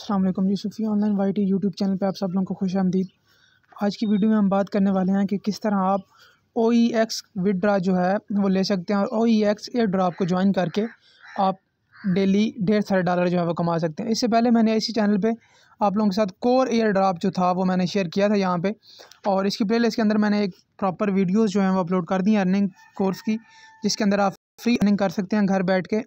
अल्लाम ji Sufi online Y T YouTube channel पे आप सब लोगों को खुश आमदीद आज की वीडियो में हम बात करने वाले हैं कि किस तरह आप ओ ई एक्स विदड्रा जो है वो ले सकते हैं और O E X air drop को ज्वाइन करके आप डेली डेढ़ सारे डॉलर जो है वो कमा सकते हैं इससे पहले मैंने इसी चैनल पे आप लोगों के साथ कोर एयर ड्राप जो था वो मैंने शेयर किया था यहाँ पे और इसकी प्ले लिस्ट के अंदर मैंने एक प्रॉपर वीडियोज़ जो हैं वो अपलोड कर दी हैं अर्निंग कोर्स की जिसके अंदर आप फ्री अर्निंग कर सकते हैं घर बैठ के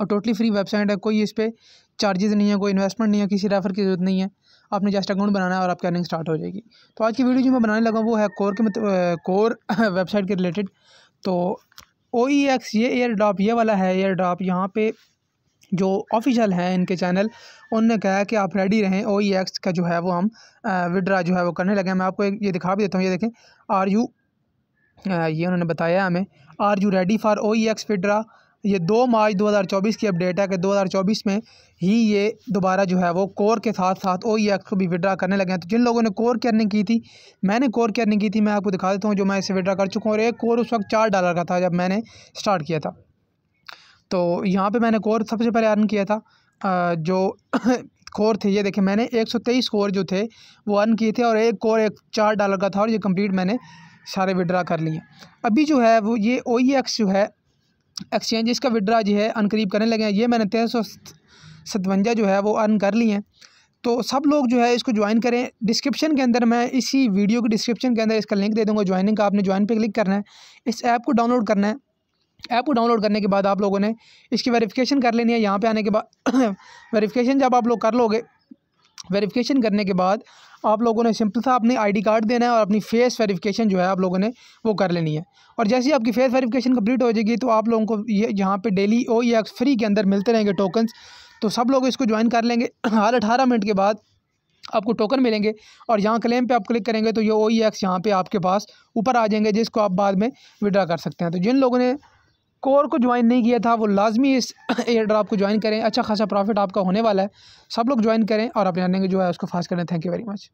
और टोटली फ्री वेबसाइट है कोई इस पर चार्जेस नहीं है कोई इन्वेस्टमेंट नहीं है किसी रेफर की जरूरत नहीं है आपने जस्ट अकाउंट बनाना है और आपकी अर्निंग स्टार्ट हो जाएगी तो आज की वीडियो जो मैं बनाने लगा वो है कोर के मतलब कोर वेबसाइट के रिलेटेड तो ओ ई एक्स ये एयर ड्रॉप ये वाला है एयर ड्रॉप यहाँ पे जो ऑफिशियल हैं इनके चैनल उनने कहा कि आप रेडी रहें ओ ई एक्स का जो है वो हम विड्रा जो है वो करने लगे मैं आपको एक ये दिखा भी देता हूँ ये देखें आर यू ये उन्होंने बताया हमें are you ready for O E X withdraw ये दो मार्च 2024 की अपडेट है कि 2024 में ही ये दोबारा जो है वो कोर के साथ साथ ओ ई एक्स को भी विड्रा करने लगे हैं तो जिन लोगों ने कोर की अर्निंग की थी मैंने कोर की अर्निंग की थी मैं आपको दिखा देता हूँ जो मैं इसे विड्रा कर चुका हूँ और एक कोर उस वक्त चार डॉलर का था जब मैंने स्टार्ट किया था तो यहाँ पर मैंने कोर सबसे पहले अर्न किया था जो कोर थे ये देखे मैंने एक कोर जो थे वो अर्न किए थे और एक कोर एक चार डॉलर का था और ये कम्प्लीट मैंने सारे विड्रा कर लिए अभी जो है वो ये ओ e जो है एक्सचेंज इसका विड्रा जो है अन करीब करने लगे हैं ये मैंने तेरह सौ सतवंजा जो है वो अर्न कर लिए हैं तो सब लोग जो है इसको ज्वाइन करें डिस्क्रिप्शन के अंदर मैं इसी वीडियो के डिस्क्रिप्शन के अंदर इसका लिंक दे दूँगा ज्वाइनिंग का आपने ज्वाइन पे क्लिक करना है इस ऐप को डाउनलोड करना है ऐप को डाउनलोड करने के बाद आप लोगों ने इसकी वेरिफिकेशन कर लेनी है यहाँ पे आने के बाद वेरिफिकेशन जब आप लोग कर लोगे वेरीफिकेशन करने के बाद आप लोगों ने सिंपल सा अपनी आईडी कार्ड देना है और अपनी फेस वेरिफिकेशन जो है आप लोगों ने वो कर लेनी है और जैसे ही आपकी फेस वेरिफिकेशन कंप्लीट हो जाएगी तो आप लोगों को ये यहाँ पे डेली ओ फ्री के अंदर मिलते रहेंगे टोकन्स तो सब लोग इसको ज्वाइन कर लेंगे हर अठारह मिनट के बाद आपको टोकन मिलेंगे और यहाँ क्लेम पे आप क्लिक करेंगे तो ये ओ ई एक्स यहाँ पर आपके पास ऊपर आ जाएंगे जिसको आप बाद में विड्रा कर सकते हैं तो जिन लोगों ने कोर को ज्वाइन नहीं किया था वो लाजमी इस एयर ड्राप को ज्वाइन करें अच्छा खासा प्रॉफिट आपका होने वाला है सब लोग ज्वाइन करें और अपने अर्निंग जो है उसको फास्ट करें थैंक यू वेरी मच